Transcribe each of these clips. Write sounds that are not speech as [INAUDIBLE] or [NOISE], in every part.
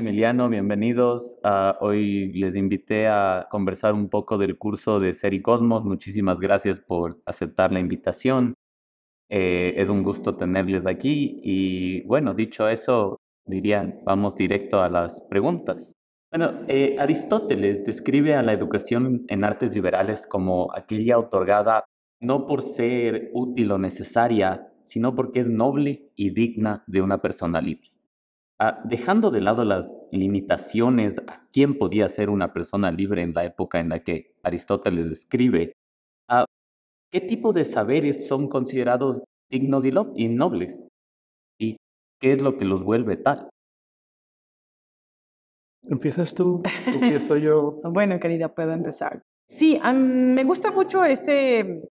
Emiliano, bienvenidos. Ah, hoy les invité a conversar un poco del curso de Ser y Cosmos. Muchísimas gracias por aceptar la invitación. Eh, es un gusto tenerles aquí y bueno, dicho eso, dirían vamos directo a las preguntas. Bueno, eh, Aristóteles describe a la educación en artes liberales como aquella otorgada no por ser útil o necesaria, sino porque es noble y digna de una persona libre. Ah, dejando de lado las limitaciones a quién podía ser una persona libre en la época en la que Aristóteles describe, ah, ¿qué tipo de saberes son considerados dignos y nobles? ¿Y qué es lo que los vuelve tal? ¿Empiezas tú? [LAUGHS] ¿Empiezo yo? bueno, querida, puedo empezar. Sí, me gusta mucho este,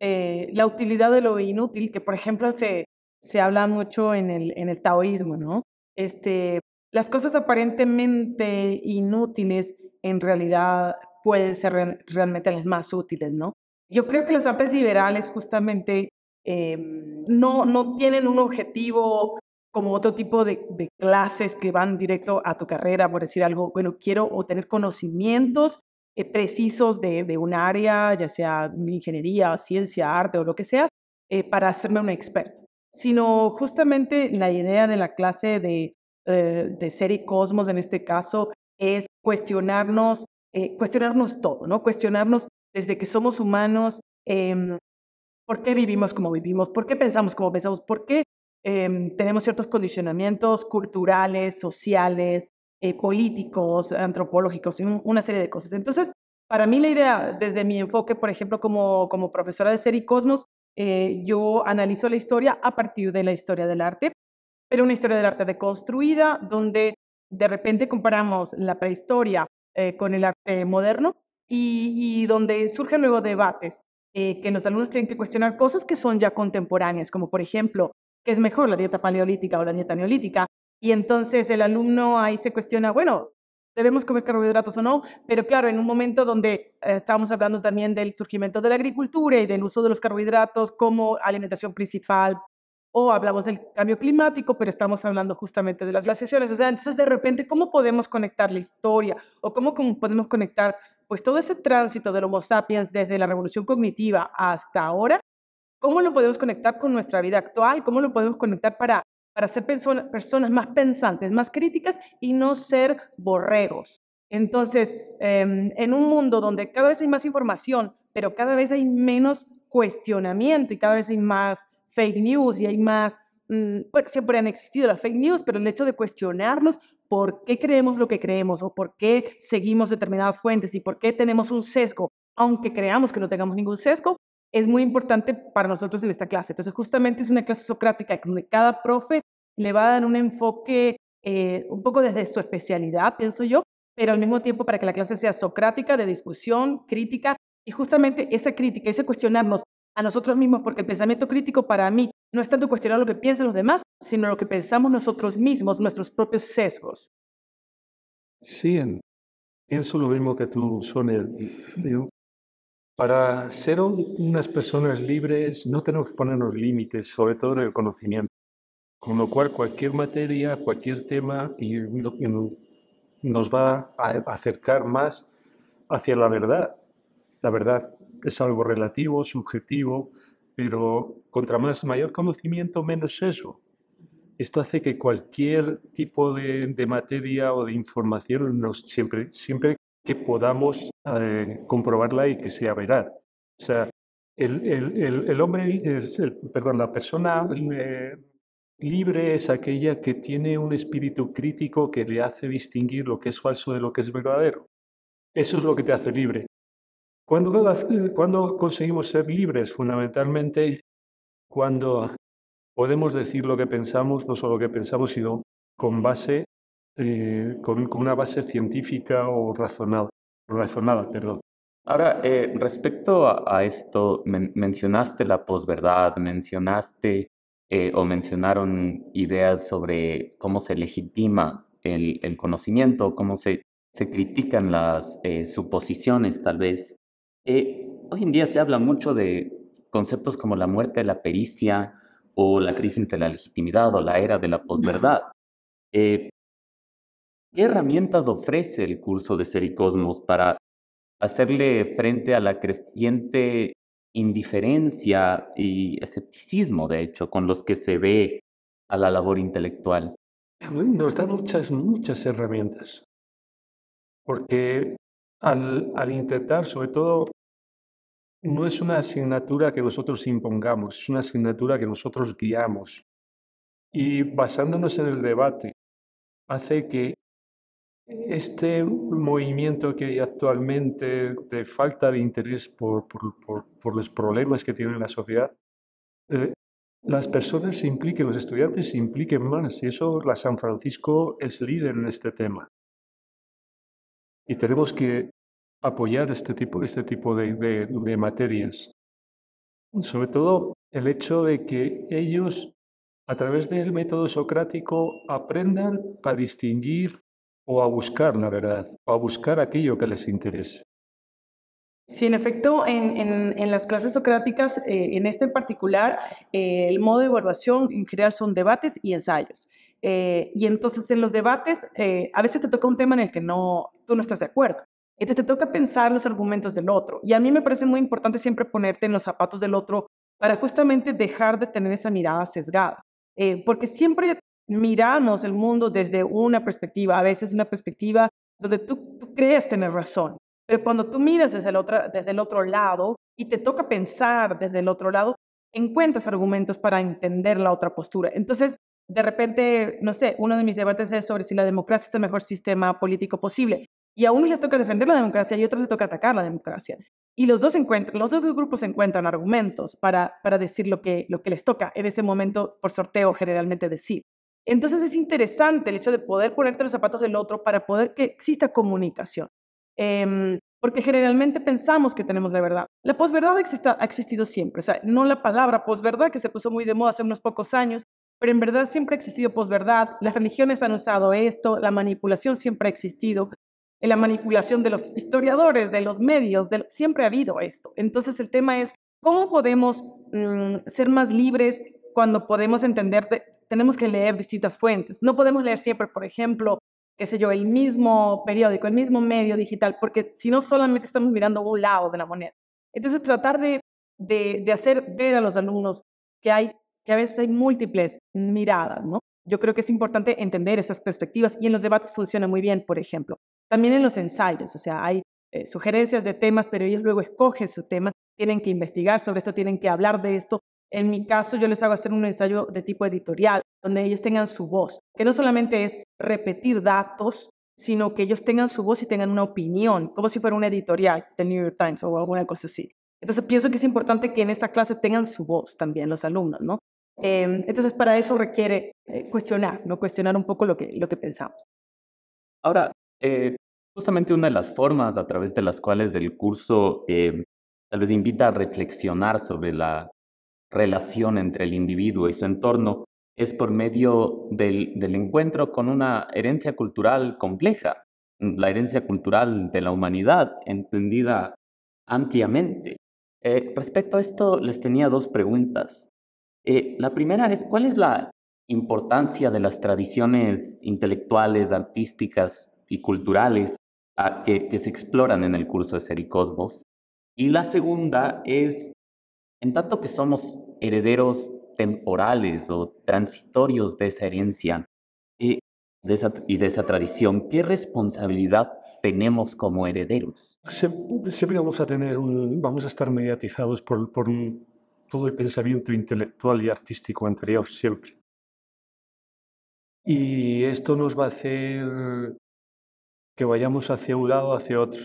eh, la utilidad de lo inútil, que por ejemplo se, habla mucho en el, en el taoísmo, ¿no? este, las cosas aparentemente inútiles en realidad pueden ser realmente las más útiles, ¿no? Yo creo que las artes liberales justamente em, no, tienen un objetivo como otro tipo de, clases que van directo a tu carrera, por decir algo, bueno, quiero obtener conocimientos eh, precisos de, de, un área, ya sea ingeniería, ciencia, arte o lo que sea, eh, para hacerme un experto sino justamente la idea de la clase eh, de, ser y cosmos en este caso es cuestionarnos, eh, cuestionarnos todo, ¿no? Cuestionarnos desde que somos humanos, em, por qué vivimos como vivimos, por qué pensamos como pensamos, por qué em, tenemos ciertos condicionamientos culturales, sociales, eh, políticos, antropológicos, una serie de cosas. Entonces, para mí la idea, desde mi enfoque, por ejemplo, como, como profesora de ser y cosmos, eh, yo analizo la historia a partir de la historia del arte, pero una historia del arte deconstruida, donde de repente comparamos la prehistoria eh, con el arte moderno y, donde surgen luego debates eh, que los alumnos tienen que cuestionar cosas que son ya contemporáneas, como por ejemplo, ¿qué es mejor, la dieta paleolítica o la dieta neolítica? Y entonces el alumno ahí se cuestiona, bueno, debemos comer carbohidratos o no, pero claro, en un momento donde estamos eh, estábamos hablando también del surgimiento de la agricultura y del uso de los carbohidratos como alimentación principal, o hablamos del cambio climático, pero estamos hablando justamente de las glaciaciones. O sea, entonces de repente, ¿cómo podemos conectar la historia o cómo, cómo podemos conectar pues todo ese tránsito del Homo sapiens desde la revolución cognitiva hasta ahora? ¿Cómo lo podemos conectar con nuestra vida actual? ¿Cómo lo podemos conectar para para ser personas más pensantes, más críticas y no ser borregos. Entonces, em, en un mundo donde cada vez hay más información, pero cada vez hay menos cuestionamiento y cada vez hay más fake news y hay más, pues siempre han existido las fake news, pero el hecho de cuestionarnos por qué creemos lo que creemos o por qué seguimos determinadas fuentes y por qué tenemos un sesgo, aunque creamos que no tengamos ningún sesgo, es muy importante para nosotros en esta clase. Entonces, justamente es una clase socrática donde cada profe le va a dar un enfoque eh, un poco desde su especialidad, pienso yo, pero al mismo tiempo para que la clase sea socrática, de discusión, crítica, y justamente esa crítica, ese cuestionarnos a nosotros mismos, porque el pensamiento crítico para mí no es tanto cuestionar lo que piensan los demás, sino lo que pensamos nosotros mismos, nuestros propios sesgos. Sí, pienso lo mismo que tú, Sonia. el para ser unas personas libres no tenemos que ponernos límites, sobre todo en el conocimiento. Con lo cual cualquier materia, cualquier tema y nos va a acercar más hacia la verdad. La verdad es algo relativo, subjetivo, pero contra más mayor conocimiento, menos eso. Esto hace que cualquier tipo de, materia o de información nos siempre, siempre que podamos eh, comprobarla y que sea verdad. O sea, el, el, el, el hombre, perdón, la persona eh, libre es aquella que tiene un espíritu crítico que le hace distinguir lo que es falso de lo que es verdadero. Eso es lo que te hace libre. Cuando, cuando conseguimos ser libres, fundamentalmente, cuando podemos decir lo que pensamos, no solo lo que pensamos, sino con base eh, con, una base científica o razonada. razonada perdón. Ahora, eh, respecto a, esto, mencionaste la posverdad, mencionaste eh, o mencionaron ideas sobre cómo se legitima el, el conocimiento, cómo se, se critican las suposiciones tal vez. hoy en día se habla mucho de conceptos como la muerte de la pericia o la crisis de la legitimidad o la era de la posverdad. ¿Qué herramientas ofrece el curso de Sericosmos para hacerle frente a la creciente indiferencia y escepticismo, de hecho, con los que se ve a la labor intelectual? Nos da muchas, muchas herramientas, porque al, al intentar, sobre todo, no es una asignatura que nosotros impongamos, es una asignatura que nosotros guiamos. Y basándonos en el debate, hace que este movimiento que hay actualmente de falta de interés por, los problemas que tiene la sociedad, eh, las personas se impliquen, los estudiantes se impliquen más, y eso la San Francisco es líder en este tema. Y tenemos que apoyar este tipo, este tipo de, materias. Sobre todo el hecho de que ellos, a través del método socrático, aprendan para distinguir o a buscar la verdad, o a buscar aquello que les interese. Sí, en efecto, en, las clases socráticas, eh, en este en particular, eh, el modo de evaluación en general son debates y ensayos. Eh, y entonces en los debates, a veces te toca un tema en el que no, tú no estás de acuerdo. Entonces te toca pensar los argumentos del otro. Y a mí me parece muy importante siempre ponerte en los zapatos del otro para justamente dejar de tener esa mirada sesgada. porque siempre miramos el mundo desde una perspectiva, a veces una perspectiva donde tú, crees tener razón, pero cuando tú miras desde el, otro, desde el otro lado y te toca pensar desde el otro lado, encuentras argumentos para entender la otra postura. Entonces, de repente, no sé, uno de mis debates es sobre si la democracia es el mejor sistema político posible. Y a unos les toca defender la democracia y a otros les toca atacar la democracia. Y los dos, encuentran, los dos grupos encuentran argumentos para, para decir lo que, lo que les toca en ese momento por sorteo generalmente decir. Entonces es interesante el hecho de poder ponerte los zapatos del otro para poder que exista comunicación. Em, porque generalmente pensamos que tenemos la verdad. La posverdad ha existido siempre, o sea, no la palabra posverdad que se puso muy de moda hace unos pocos años, pero en verdad siempre ha existido posverdad, las religiones han usado esto, la manipulación siempre ha existido, eh, la manipulación de los historiadores, de los medios, siempre ha habido esto. Entonces el tema es, ¿cómo podemos mm, ser más libres cuando podemos entender tenemos que leer distintas fuentes. No podemos leer siempre, por ejemplo, qué sé yo, el mismo periódico, el mismo medio digital, porque si no solamente estamos mirando un lado de la moneda. Entonces, tratar de, hacer ver a los alumnos que, hay, que a veces hay múltiples miradas, ¿no? Yo creo que es importante entender esas perspectivas y en los debates funciona muy bien, por ejemplo. También en los ensayos, o sea, hay eh, sugerencias de temas, pero ellos luego escogen su tema, tienen que investigar sobre esto, tienen que hablar de esto en mi caso, yo les hago hacer un ensayo de tipo editorial, donde ellos tengan su voz, que no solamente es repetir datos, sino que ellos tengan su voz y tengan una opinión, como si fuera una editorial de New York Times o alguna cosa así. Entonces, pienso que es importante que en esta clase tengan su voz también los alumnos, ¿no? Em, entonces, para eso requiere eh, cuestionar, ¿no? Cuestionar un poco lo que, lo que pensamos. Ahora, eh, justamente una de las formas a través de las cuales el curso em, tal vez invita a reflexionar sobre la relación entre el individuo y su entorno es por medio del, encuentro con una herencia cultural compleja, la herencia cultural de la humanidad entendida ampliamente. Eh, respecto a esto, les tenía dos preguntas. Eh, la primera es, ¿cuál es la importancia de las tradiciones intelectuales, artísticas y culturales ah, que, se exploran en el curso de Ser Cosmos? Y la segunda es, en tanto que somos herederos temporales o transitorios de esa herencia eh, y de esa, tradición, ¿qué responsabilidad tenemos como herederos? siempre vamos a tener vamos a estar mediatizados por, todo el pensamiento intelectual y artístico anterior, siempre. Y esto nos va a hacer que vayamos hacia un lado o hacia otro.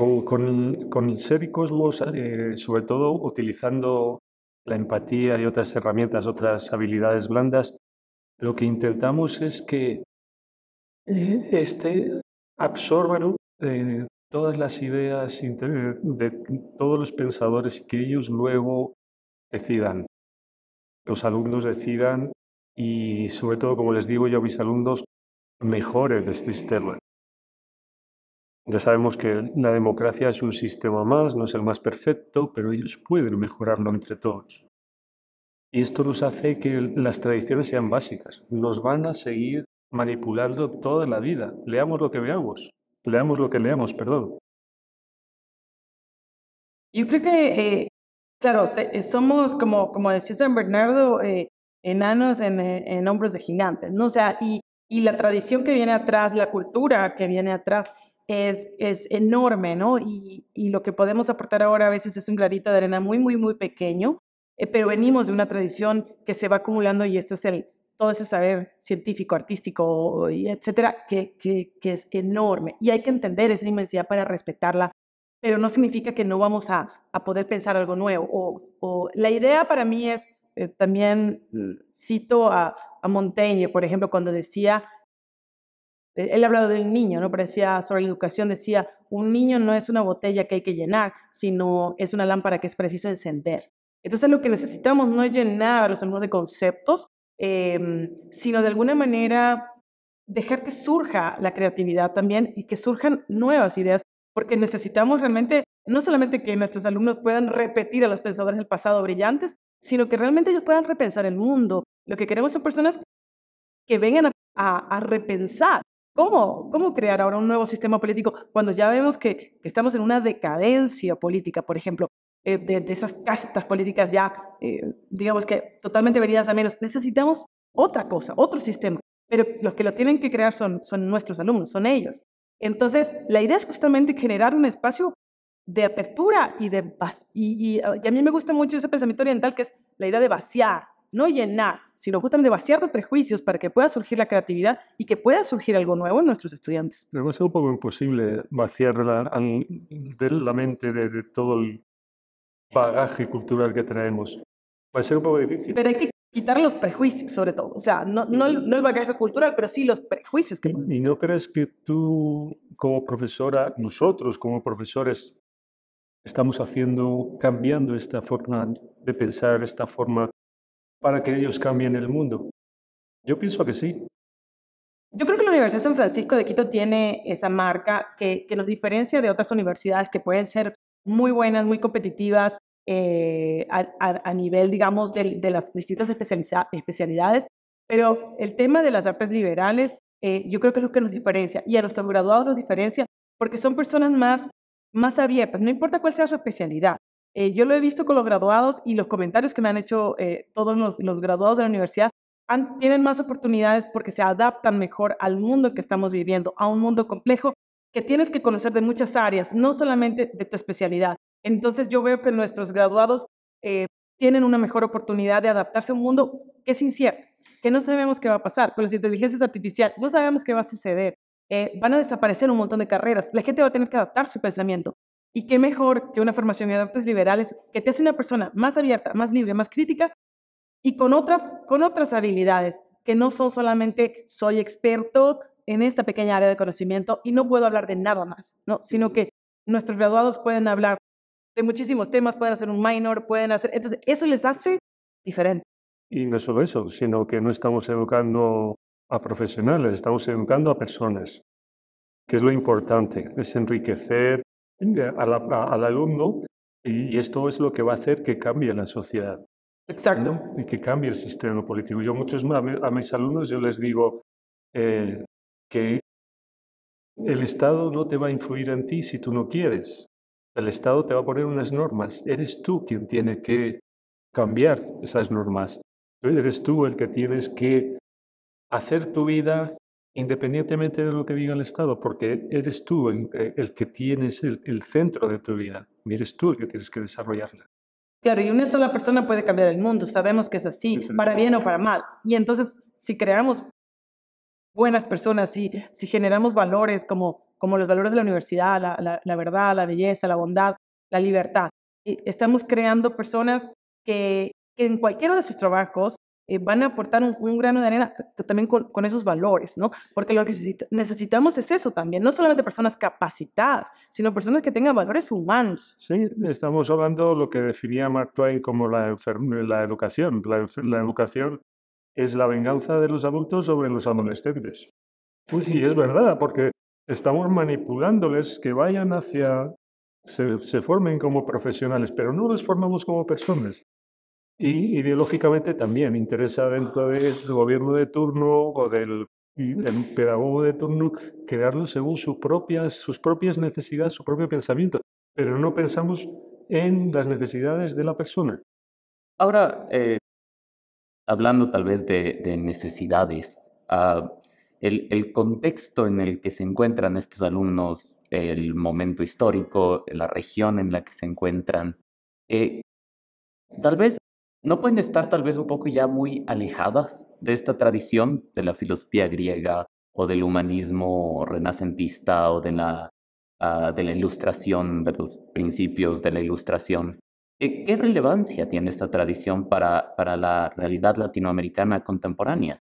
Con, el ser y cosmos, eh, sobre todo utilizando la empatía y otras herramientas, otras habilidades blandas, lo que intentamos es que este absorban eh, todas las ideas de todos los pensadores y que ellos luego decidan, los alumnos decidan y sobre todo, como les digo yo a mis alumnos, mejoren este sistema. Ya sabemos que la democracia es un sistema más, no es el más perfecto, pero ellos pueden mejorarlo entre todos. Y esto nos hace que las tradiciones sean básicas. Nos van a seguir manipulando toda la vida. Leamos lo que veamos. Leamos lo que leamos, perdón. Yo creo que, eh, claro, eh, somos, como, como decía San Bernardo, eh, enanos en, en, hombros de gigantes, ¿no? sea, y, y la tradición que viene atrás, la cultura que viene atrás, es, es enorme, ¿no? Y, lo que podemos aportar ahora a veces es un granito de arena muy, muy, muy pequeño, eh, pero venimos de una tradición que se va acumulando y este es el, todo ese saber científico, artístico, etcétera, que, que, es enorme. Y hay que entender esa inmensidad para respetarla, pero no significa que no vamos a, a poder pensar algo nuevo. O, o, la idea para mí es, eh, también mm, cito a, a Montaigne, por ejemplo, cuando decía eh, él hablado del niño, ¿no? Parecía sobre la educación, decía, un niño no es una botella que hay que llenar, sino es una lámpara que es preciso encender. Entonces lo que necesitamos no es llenar a los alumnos de conceptos, em, sino de alguna manera dejar que surja la creatividad también y que surjan nuevas ideas, porque necesitamos realmente no solamente que nuestros alumnos puedan repetir a los pensadores del pasado brillantes, sino que realmente ellos puedan repensar el mundo. Lo que queremos son personas que vengan a repensar ¿Cómo, ¿Cómo crear ahora un nuevo sistema político cuando ya vemos que, estamos en una decadencia política, por ejemplo, eh, de, esas castas políticas ya, eh, digamos que totalmente venidas a menos? Necesitamos otra cosa, otro sistema, pero los que lo tienen que crear son, son nuestros alumnos, son ellos. Entonces, la idea es justamente generar un espacio de apertura y de... Y, y, ah, y a mí me gusta mucho ese pensamiento oriental que es la idea de vaciar, no llenar, sino justamente vaciar de prejuicios para que pueda surgir la creatividad y que pueda surgir algo nuevo en nuestros estudiantes. Pero va a ser un poco imposible vaciar la, de la mente de, todo el bagaje cultural que traemos. Va a ser un poco difícil. Pero hay que quitar los prejuicios, sobre todo. O sea, no, el bagaje cultural, pero sí los prejuicios que... ¿Y no crees que tú, como profesora, nosotros como profesores, estamos haciendo, cambiando esta forma de pensar, esta forma para que ellos cambien el mundo. Yo pienso que sí. Yo creo que la Universidad de San Francisco de Quito tiene esa marca que, nos diferencia de otras universidades que pueden ser muy buenas, muy competitivas eh, a, nivel, digamos, de, las distintas especialidades, pero el tema de las artes liberales eh, yo creo que es lo que nos diferencia y a nuestros graduados nos diferencia porque son personas más, más abiertas, no importa cuál sea su especialidad, eh, yo lo he visto con los graduados y los comentarios que me han hecho eh, todos los, graduados de la universidad. tienen más oportunidades porque se adaptan mejor al mundo que estamos viviendo, a un mundo complejo que tienes que conocer de muchas áreas, no solamente de tu especialidad. Entonces yo veo que nuestros graduados eh, tienen una mejor oportunidad de adaptarse a un mundo que es incierto, que no sabemos qué va a pasar. Con las inteligencias artificiales no sabemos qué va a suceder. van a desaparecer un montón de carreras. La gente va a tener que adaptar su pensamiento. Y qué mejor que una formación en artes liberales que te hace una persona más abierta, más libre, más crítica y con otras, con otras habilidades que no son solamente soy experto en esta pequeña área de conocimiento y no puedo hablar de nada más, ¿no? sino que nuestros graduados pueden hablar de muchísimos temas, pueden hacer un minor, pueden hacer... Entonces, eso les hace diferente. Y no solo eso, sino que no estamos educando a profesionales, estamos educando a personas, que es lo importante, es enriquecer al, al alumno y, esto es lo que va a hacer que cambie la sociedad. Exacto. Y que cambie el sistema político. Yo muchos a, mis alumnos yo les digo eh, que el Estado no te va a influir en ti si tú no quieres. El Estado te va a poner unas normas. Eres tú quien tiene que cambiar esas normas. Eres tú el que tienes que hacer tu vida independientemente de lo que diga el Estado, porque eres tú el, eh, que tienes el, centro de tu vida, eres tú el que tienes que desarrollarla. Claro, y una sola persona puede cambiar el mundo, sabemos que es así, para bien o para mal. Y entonces, si creamos buenas personas, si, generamos valores como, los valores de la universidad, la, verdad, la belleza, la bondad, la libertad, estamos creando personas que en cualquiera de sus trabajos eh, van a aportar un, grano de arena también con, esos valores, ¿no? Porque lo que necesitamos es eso también, no solamente personas capacitadas, sino personas que tengan valores humanos. Sí, estamos hablando de lo que definía Mark Twain como la, educación. La, educación es la venganza de los adultos sobre los adolescentes. Pues sí, es verdad, porque estamos manipulándoles que vayan hacia... se formen como profesionales, pero no los formamos como personas y ideológicamente también interesa dentro del gobierno de turno o del pedagogo de turno crearlo según sus propias, sus propias necesidades, su propio pensamiento, pero no pensamos en las necesidades de la persona. Ahora, eh, hablando tal vez de, necesidades, ah, el, el, contexto en el que se encuentran estos alumnos, el momento histórico, la región en la que se encuentran, eh, tal vez ¿No pueden estar tal vez un poco ya muy alejadas de esta tradición de la filosofía griega o del humanismo renacentista o de la, ah, de la ilustración, de los principios de la ilustración? ¿Qué, relevancia tiene esta tradición para, la realidad latinoamericana contemporánea?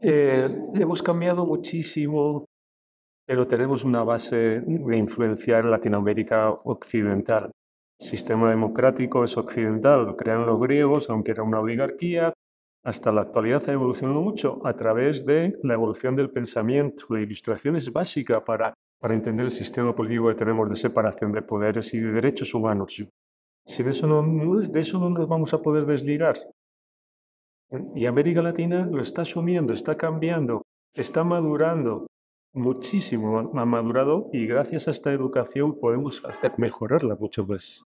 Eh, hemos cambiado muchísimo, pero tenemos una base de influencia en Latinoamérica occidental sistema democrático es occidental, lo crean los griegos, aunque era una oligarquía. Hasta la actualidad ha evolucionado mucho a través de la evolución del pensamiento. La ilustración es básica para, entender el sistema político que tenemos de separación de poderes y de derechos humanos. Si de eso no, de eso no nos vamos a poder desligar. Y América Latina lo está asumiendo, está cambiando, está madurando muchísimo, ha madurado y gracias a esta educación podemos hacer mejorarla mucho más.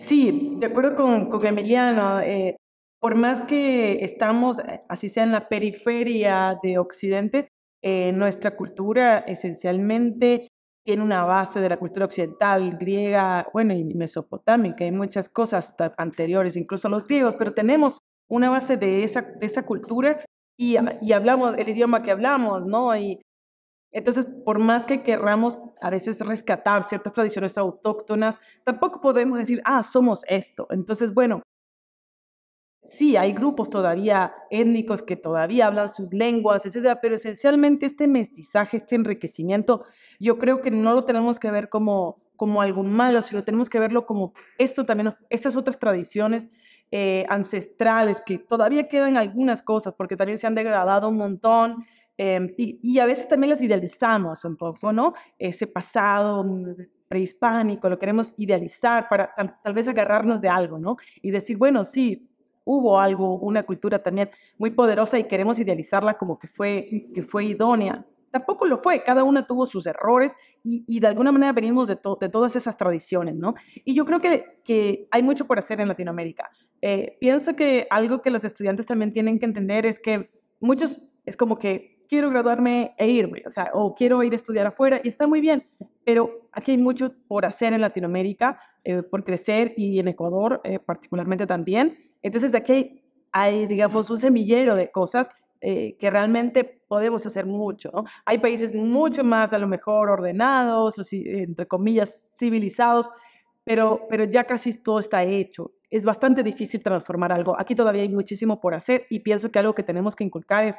Sí, de acuerdo con, con Emiliano, eh, por más que estamos, eh, así sea en la periferia de Occidente, eh, nuestra cultura esencialmente tiene una base de la cultura occidental, griega, bueno, y mesopotámica, hay muchas cosas anteriores, incluso a los griegos, pero tenemos una base de esa, de esa cultura y, y hablamos el idioma que hablamos, ¿no? Y entonces, por más que querramos a veces rescatar ciertas tradiciones autóctonas, tampoco podemos decir, ah, somos esto. Entonces, bueno, sí, hay grupos todavía étnicos que todavía hablan sus lenguas, etcétera, pero esencialmente este mestizaje, este enriquecimiento, yo creo que no lo tenemos que ver como, como algo malo, sino tenemos que verlo como esto también, estas otras tradiciones eh, ancestrales que todavía quedan algunas cosas, porque también se han degradado un montón Em, y, a veces también las idealizamos un poco, ¿no? Ese pasado mm, prehispánico lo queremos idealizar para tal, vez agarrarnos de algo, ¿no? Y decir, bueno, sí, hubo algo, una cultura también muy poderosa y queremos idealizarla como que fue, mm, que fue idónea. Tampoco lo fue, cada una tuvo sus errores y, de alguna manera venimos de, de, todas esas tradiciones, ¿no? Y yo creo que, que hay mucho por hacer en Latinoamérica. Eh, pienso que algo que los estudiantes también tienen que entender es que muchos, es como que quiero graduarme e irme, o sea, o quiero ir a estudiar afuera y está muy bien, pero aquí hay mucho por hacer en Latinoamérica, eh, por crecer y en Ecuador eh, particularmente también. Entonces, aquí hay, digamos, un semillero de cosas eh, que realmente podemos hacer mucho. ¿no? Hay países mucho más, a lo mejor, ordenados, entre comillas, civilizados, pero, pero ya casi todo está hecho. Es bastante difícil transformar algo. Aquí todavía hay muchísimo por hacer y pienso que algo que tenemos que inculcar es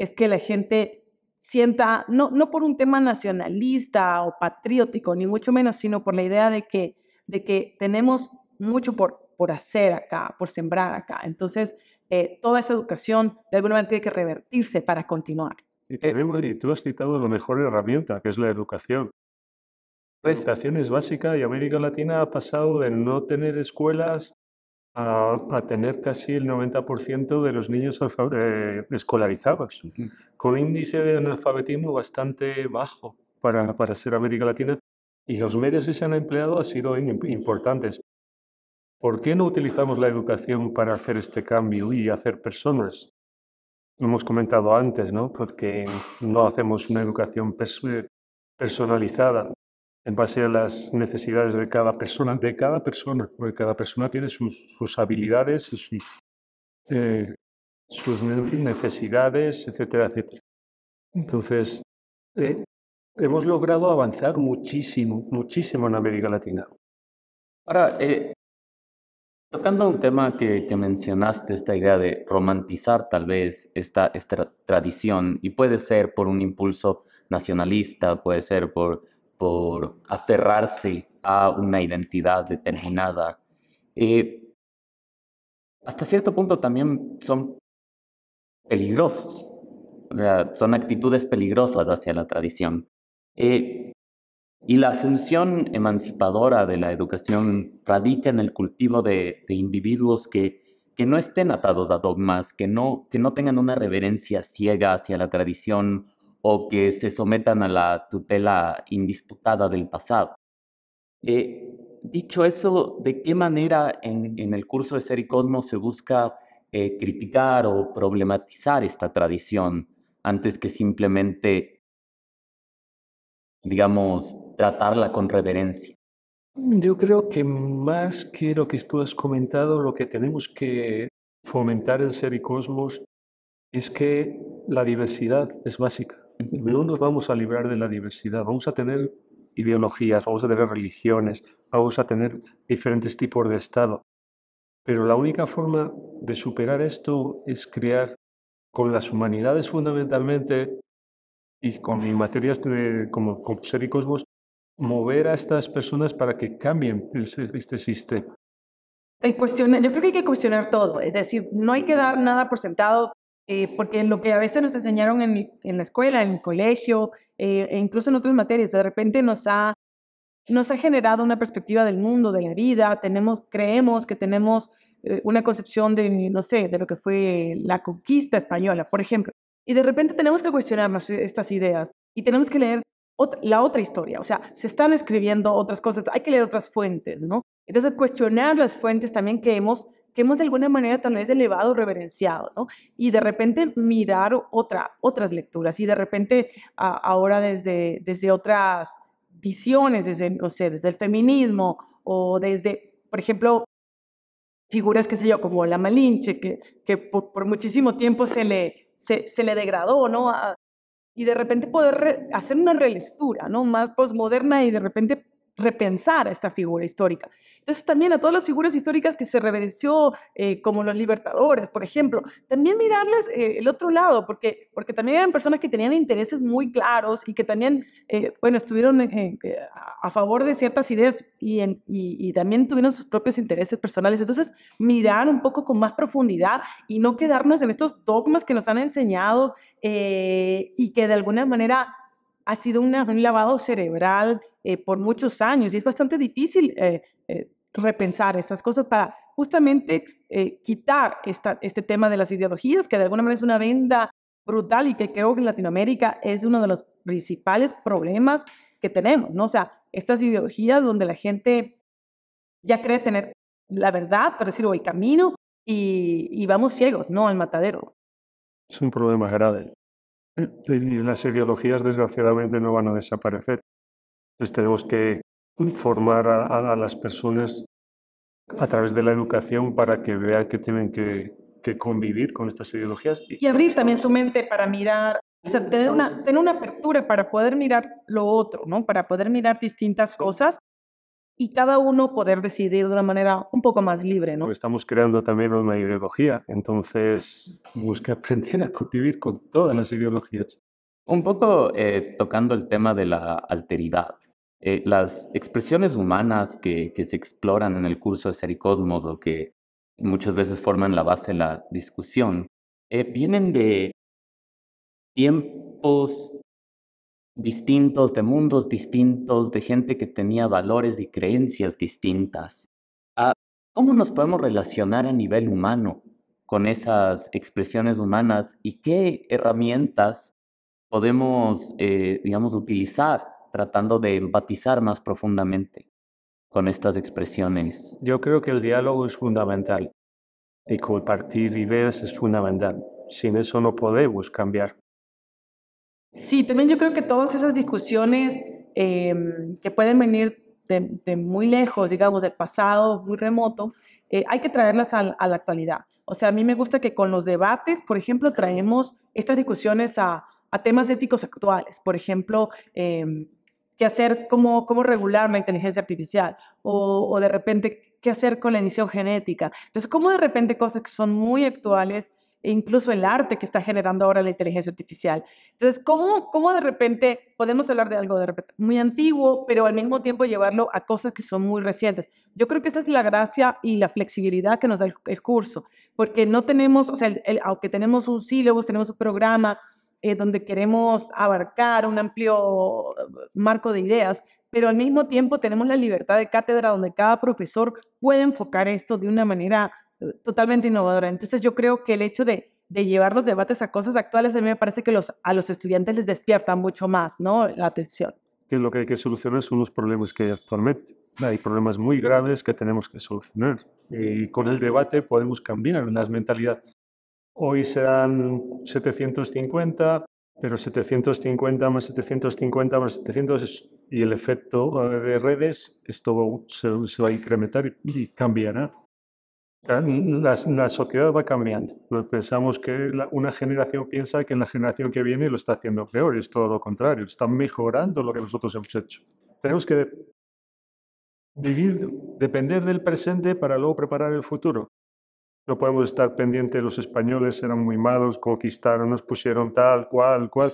es que la gente sienta, no, por un tema nacionalista o patriótico, ni mucho menos, sino por la idea de que, de que tenemos mucho por, por hacer acá, por sembrar acá. Entonces, eh, toda esa educación de alguna manera tiene que revertirse para continuar. Y eh, eh, y tú has citado la mejor herramienta, que es la educación. Pues la educación es básica y América Latina ha pasado de no tener escuelas a, tener casi el 90% de los niños eh, escolarizados, con índice de analfabetismo bastante bajo para, ser América Latina. Y los medios que se han empleado han sido importantes. ¿Por qué no utilizamos la educación para hacer este cambio y hacer personas? hemos comentado antes, ¿no? Porque no hacemos una educación personalizada en base a las necesidades de cada persona, de cada persona, porque cada persona tiene sus, habilidades, eh, sus, necesidades, etcétera, etcétera. Entonces, eh, hemos logrado avanzar muchísimo, muchísimo en América Latina. Ahora, eh, tocando un tema que, que, mencionaste, esta idea de romantizar tal vez esta, esta tradición, y puede ser por un impulso nacionalista, puede ser por por aferrarse a una identidad determinada. Eh, hasta cierto punto también son peligrosos, son actitudes peligrosas hacia la tradición. Eh, y la función emancipadora de la educación radica en el cultivo de, de individuos que, que, no estén atados a dogmas, que no, que no tengan una reverencia ciega hacia la tradición o que se sometan a la tutela indisputada del pasado. Eh, dicho eso, ¿de qué manera en, el curso de Ser y Cosmos se busca eh, criticar o problematizar esta tradición antes que simplemente, digamos, tratarla con reverencia? Yo creo que más que lo que tú has comentado, lo que tenemos que fomentar en Ser y Cosmos es que la diversidad es básica no nos vamos a librar de la diversidad, vamos a tener ideologías, vamos a tener religiones, vamos a tener diferentes tipos de Estado. Pero la única forma de superar esto es crear con las humanidades fundamentalmente y con materias como, ser y cosmos, mover a estas personas para que cambien el, este sistema. Hay yo creo que hay que cuestionar todo, es decir, no hay que dar nada por sentado eh, porque lo que a veces nos enseñaron en, la escuela, en el colegio, eh, e incluso en otras materias, de repente nos ha, nos ha generado una perspectiva del mundo, de la vida, tenemos, creemos que tenemos eh, una concepción de, no sé, de lo que fue la conquista española, por ejemplo. Y de repente tenemos que cuestionarnos e, estas ideas y tenemos que leer la otra historia. O sea, se están escribiendo otras cosas, hay que leer otras fuentes, ¿no? Entonces, cuestionar las fuentes también que hemos que hemos de alguna manera tal vez elevado, reverenciado, ¿no? Y de repente mirar otras lecturas y de repente ahora desde, desde otras visiones, desde, no sé, desde el feminismo o desde, por ejemplo, figuras, qué sé yo, como la Malinche, que, que por, muchísimo tiempo se le, se, le degradó, ¿no? y de repente poder hacer una relectura, ¿no? Más posmoderna y de repente repensar a esta figura histórica. Entonces también a todas las figuras históricas que se reverenció, eh, como los libertadores, por ejemplo, también mirarles eh, el otro lado, porque, porque también eran personas que tenían intereses muy claros y que también, eh, bueno, estuvieron a favor de ciertas ideas y, también tuvieron sus propios intereses personales. Entonces, mirar un poco con más profundidad y no quedarnos en estos dogmas que nos han enseñado y que de alguna manera ha sido un lavado cerebral eh, por muchos años y es bastante difícil eh, eh, repensar esas cosas para justamente quitar esta, este tema de las ideologías, que de alguna manera es una venda brutal y que creo que en Latinoamérica es uno de los principales problemas que tenemos, ¿no? O sea, estas ideologías donde la gente ya cree tener la verdad, por decirlo, el camino, y, y vamos ciegos, ¿no? Al matadero. Es un problema grave. Mm. Y las ideologías, desgraciadamente, no van a desaparecer. Entonces, tenemos que formar a, las personas a través de la educación para que vean que tienen que, convivir con estas ideologías. Y, abrir también su mente para mirar tener una, tener una apertura para poder mirar lo otro, ¿no? Para poder mirar distintas cosas y cada uno poder decidir de una manera un poco más libre, ¿no? Pues estamos creando también una ideología, entonces busca aprender a convivir con todas las ideologías. Un poco eh, tocando el tema de la alteridad. Eh, las expresiones humanas que, se exploran en el curso de Ser y Cosmos o que muchas veces forman la base de la discusión, eh, vienen de tiempos distintos, de mundos distintos, de gente que tenía valores y creencias distintas. Ah, ¿Cómo nos podemos relacionar a nivel humano con esas expresiones humanas y qué herramientas podemos, eh, digamos, utilizar tratando de empatizar más profundamente con estas expresiones? Yo creo que el diálogo es fundamental y compartir ideas es fundamental. Sin eso no podemos cambiar Sí, también yo creo que todas esas discusiones eh, que pueden venir de, muy lejos, digamos, del pasado muy remoto, eh, hay que traerlas a, la actualidad. O sea, a mí me gusta que con los debates, por ejemplo, traemos estas discusiones a, temas éticos actuales. Por ejemplo, eh, qué hacer, cómo, regular la inteligencia artificial o, de repente qué hacer con la edición genética. Entonces, cómo de repente cosas que son muy actuales incluso el arte que está generando ahora la inteligencia artificial. Entonces, ¿cómo, cómo de repente podemos hablar de algo de muy antiguo, pero al mismo tiempo llevarlo a cosas que son muy recientes? Yo creo que esa es la gracia y la flexibilidad que nos da el, curso, porque no tenemos, o sea, aunque tenemos un sílabo, tenemos un programa eh, donde queremos abarcar un amplio marco de ideas, pero al mismo tiempo tenemos la libertad de cátedra donde cada profesor puede enfocar esto de una manera totalmente innovadora. Entonces yo creo que el hecho de, llevar los debates a cosas actuales, a mí me parece que a los estudiantes les despierta mucho más ¿no? la atención. Que lo que hay que solucionar son los problemas que hay actualmente. Hay problemas muy graves que tenemos que solucionar y con el debate podemos cambiar las mentalidades. Hoy serán 750, pero 750 más 750 más 700 y el efecto de redes, esto se va a incrementar y cambiará. La, sociedad va cambiando. Pensamos que una generación piensa que en la generación que viene lo está haciendo peor, es todo lo contrario, Están mejorando lo que nosotros hemos hecho. Tenemos que vivir, depender del presente para luego preparar el futuro. No podemos estar pendientes, los españoles eran muy malos, conquistaron, nos pusieron tal, cual, cual,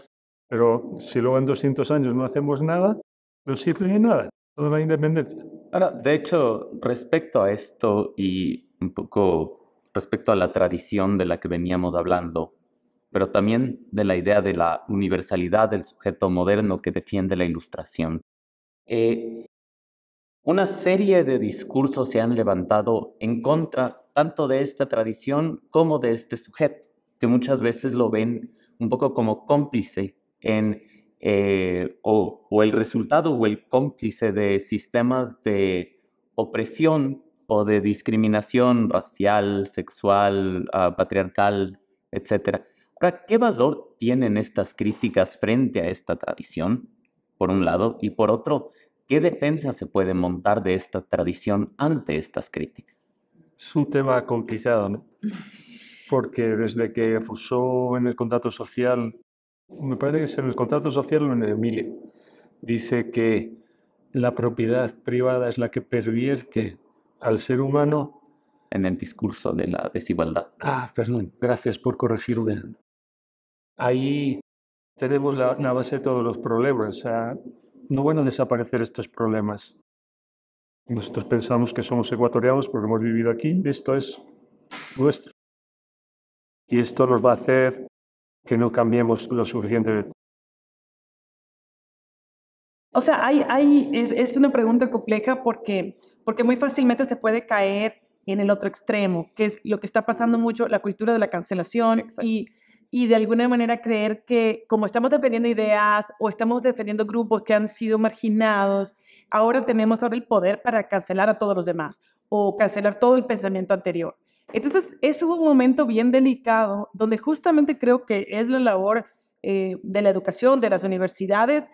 pero si luego en 200 años no hacemos nada, no sirve ni nada, toda la independencia. Ahora, de hecho, respecto a esto y un poco respecto a la tradición de la que veníamos hablando, pero también de la idea de la universalidad del sujeto moderno que defiende la ilustración. Eh, una serie de discursos se han levantado en contra tanto de esta tradición como de este sujeto, que muchas veces lo ven un poco como cómplice en eh, o, el resultado o el cómplice de sistemas de opresión o de discriminación racial, sexual, ah, patriarcal, etc. Ahora, ¿qué valor tienen estas críticas frente a esta tradición, por un lado? Y por otro, ¿qué defensa se puede montar de esta tradición ante estas críticas? Es un tema complicado, ¿no? Porque desde que fusó en el contrato social, me parece que es en el contrato social o en el Emilio, dice que la propiedad privada es la que pervierte al ser humano. En el discurso de la desigualdad. Ah, perdón, gracias por corregirme. Ahí tenemos la, base de todos los problemas. O sea, no van a desaparecer estos problemas. Nosotros pensamos que somos ecuatorianos porque hemos vivido aquí. Esto es nuestro. Y esto nos va a hacer que no cambiemos lo suficiente. O sea, es una pregunta compleja porque porque muy fácilmente se puede caer en el otro extremo, que es lo que está pasando mucho, la cultura de la cancelación y, y de alguna manera creer que como estamos defendiendo ideas o estamos defendiendo grupos que han sido marginados, ahora tenemos ahora el poder para cancelar a todos los demás o cancelar todo el pensamiento anterior. Entonces, es un momento bien delicado donde justamente creo que es la labor eh, de la educación, de las universidades,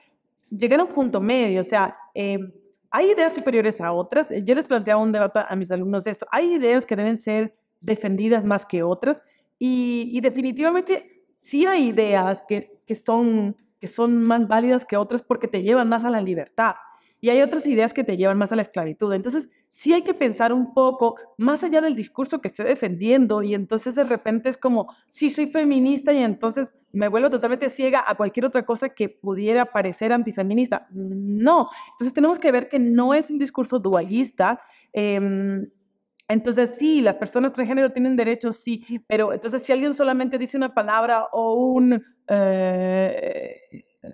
llegar a un punto medio, o sea, em, hay ideas superiores a otras. Eh, yo les planteaba un debate a mis alumnos de esto. Hay ideas que deben ser defendidas más que otras y, definitivamente sí hay ideas que, son, que son más válidas que otras porque te llevan más a la libertad y hay otras ideas que te llevan más a la esclavitud. Entonces, sí hay que pensar un poco más allá del discurso que esté defendiendo y entonces de repente es como, sí soy feminista y entonces me vuelvo totalmente ciega a cualquier otra cosa que pudiera parecer antifeminista. No, entonces tenemos que ver que no es un discurso dualista. Em, entonces, sí, las personas transgénero tienen derechos, sí, pero entonces si alguien solamente dice una palabra o un... Eh,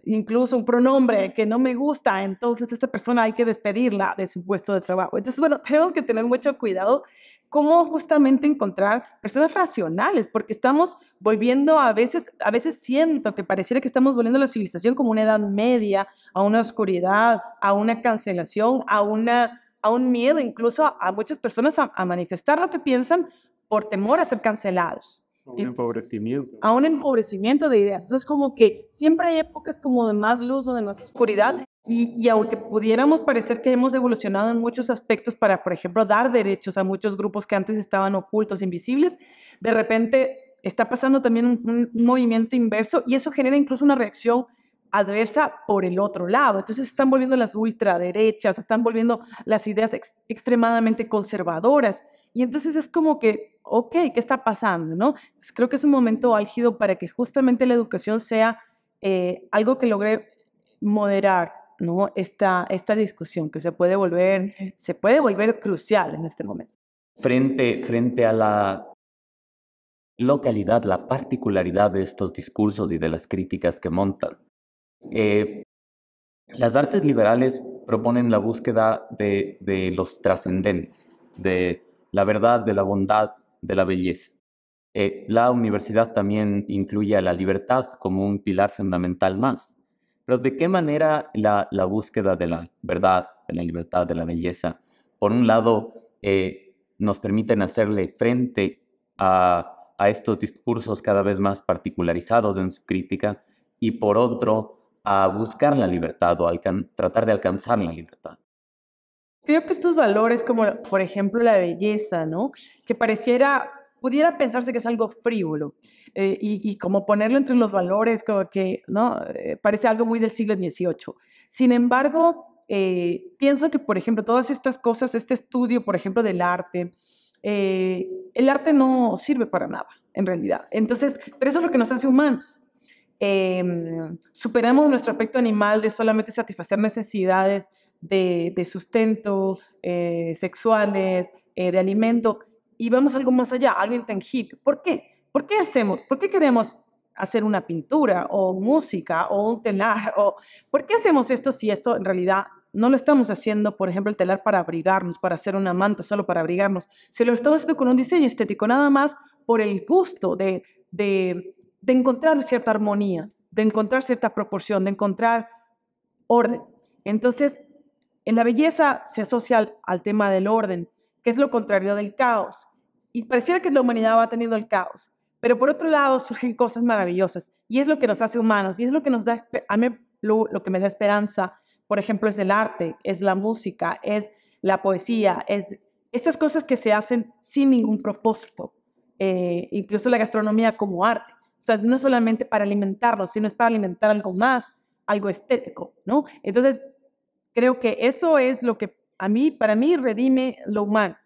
incluso un pronombre que no me gusta, entonces esta persona hay que despedirla de su puesto de trabajo. Entonces, bueno, [LAUGHS] tenemos que tener mucho cuidado cómo justamente encontrar personas racionales, porque estamos volviendo a veces, a veces siento que pareciera que estamos volviendo a la civilización como una edad media, a una oscuridad, a una cancelación, a, a un miedo incluso a, muchas personas a manifestar lo que piensan por temor a ser cancelados. A un empobrecimiento de ideas. Entonces, como que siempre hay épocas como de más luz o de más oscuridad. Y, aunque pudiéramos parecer que hemos evolucionado en muchos aspectos para, por ejemplo, dar derechos a muchos grupos que antes estaban ocultos, invisibles, de repente está pasando también un movimiento inverso y eso genera incluso una reacción adversa por el otro lado. Entonces están volviendo las ultraderechas, están volviendo las ideas extremadamente conservadoras. Y entonces es como que, ok, ¿qué está pasando? ¿no? creo que es un momento álgido para que justamente la educación sea eh, algo que logre moderar esta, esta discusión, que se puede, volver, se puede volver crucial en este momento. Frente, frente a la localidad, la particularidad de estos discursos y de las críticas que montan, eh, las artes liberales proponen la búsqueda de, los trascendentes, de la verdad, de la bondad, de la belleza. Eh, la universidad también incluye a la libertad como un pilar fundamental más. Pero ¿de qué manera la, búsqueda de la verdad, de la libertad, de la belleza, por un lado, eh, nos permiten hacerle frente a, a estos discursos cada vez más particularizados en su crítica y por otro, a buscar la libertad o a tratar de alcanzar la libertad. Creo que estos valores, como por ejemplo la belleza, ¿no? Que pareciera, pudiera pensarse que es algo frívolo eh, y, como ponerlo entre los valores, como que, ¿no? Eh, parece algo muy del siglo XVIII. Sin embargo, eh, pienso que, por ejemplo, todas estas cosas, este estudio, por ejemplo, del arte, el arte no sirve para nada, en realidad. Entonces, pero eso es lo que nos hace humanos. Em, superamos nuestro aspecto animal de solamente satisfacer necesidades de, sustento, eh, sexuales, eh, de alimento, y vamos algo más allá, algo hip. ¿Por qué? ¿Por qué hacemos? ¿Por qué queremos hacer una pintura o música o un telar? ¿Por qué hacemos esto si esto en realidad no lo estamos haciendo, por ejemplo, el telar para abrigarnos, para hacer una manta solo para abrigarnos? Se lo estamos haciendo con un diseño estético, nada más por el gusto de, de de encontrar cierta armonía, de encontrar cierta proporción, de encontrar orden. Entonces, en la belleza se asocia al, tema del orden, que es lo contrario del caos. Y pareciera que la humanidad va teniendo el caos, pero por otro lado surgen cosas maravillosas y es lo que nos hace humanos y es lo que nos da, a mí lo, que me da esperanza, por ejemplo, es el arte, es la música, es la poesía, es estas cosas que se hacen sin ningún propósito, eh, incluso la gastronomía como arte no solamente para alimentarlo sino es para alimentar algo más, algo estético, ¿no? Entonces, creo que eso es lo que a mí, para mí, redime lo humano.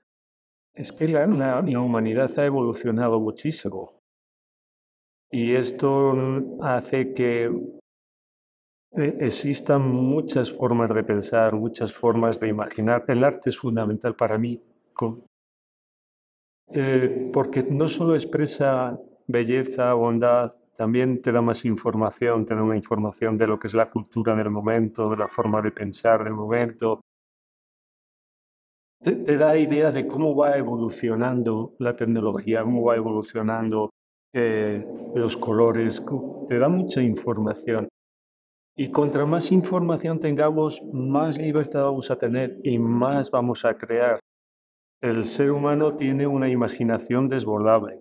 Es que la, humanidad ha evolucionado muchísimo. Y esto hace que eh, existan muchas formas de pensar, muchas formas de imaginar. El arte es fundamental para mí, eh, porque no solo expresa belleza, bondad, también te da más información, te da una información de lo que es la cultura del momento, de la forma de pensar del momento. Te, da idea de cómo va evolucionando la tecnología, cómo va evolucionando eh, los colores, te da mucha información. Y contra más información tengamos, más libertad vamos a tener y más vamos a crear. El ser humano tiene una imaginación desbordable.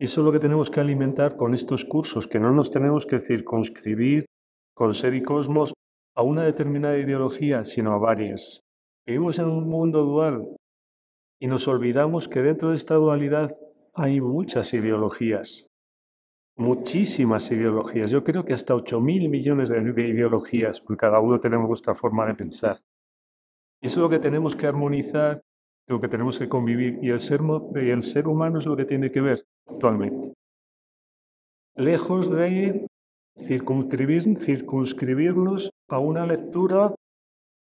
Eso es lo que tenemos que alimentar con estos cursos, que no nos tenemos que circunscribir con ser y cosmos a una determinada ideología, sino a varias. Vivimos en un mundo dual y nos olvidamos que dentro de esta dualidad hay muchas ideologías, muchísimas ideologías. Yo creo que hasta mil millones de, ideologías, porque cada uno tenemos nuestra forma de pensar. Y eso es lo que tenemos que armonizar, lo que tenemos que convivir. Y el ser, y el ser humano es lo que tiene que ver actualmente. Lejos de circunscribirnos a una lectura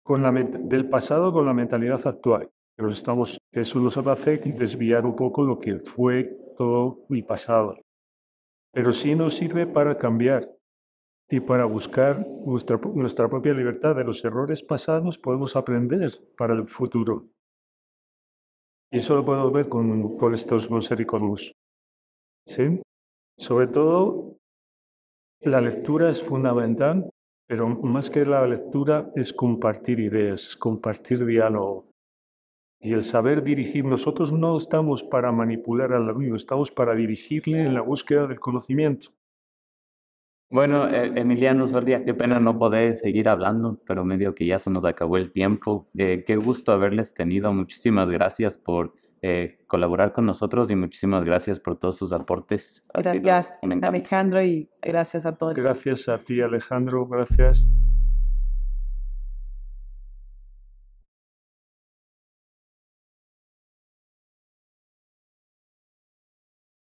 con la del pasado con la mentalidad actual. Pero estamos, eso nos hace desviar un poco lo que fue todo mi pasado. Pero sí nos sirve para cambiar y para buscar nuestra, propia libertad. De los errores pasados podemos aprender para el futuro. Y eso lo podemos ver con, estos monsericornos. ¿sí? Sobre todo, la lectura es fundamental, pero más que la lectura es compartir ideas, es compartir diálogo. Y el saber dirigir, nosotros no estamos para manipular al amigo, estamos para dirigirle en la búsqueda del conocimiento. Bueno, e-, Emiliano Soria, qué pena no poder seguir hablando, pero medio que ya se nos acabó el tiempo. Eh, qué gusto haberles tenido. Muchísimas gracias por eh, colaborar con nosotros y muchísimas gracias por todos sus aportes. gracias, Alejandro, y gracias a todos. Gracias a ti, Alejandro, gracias.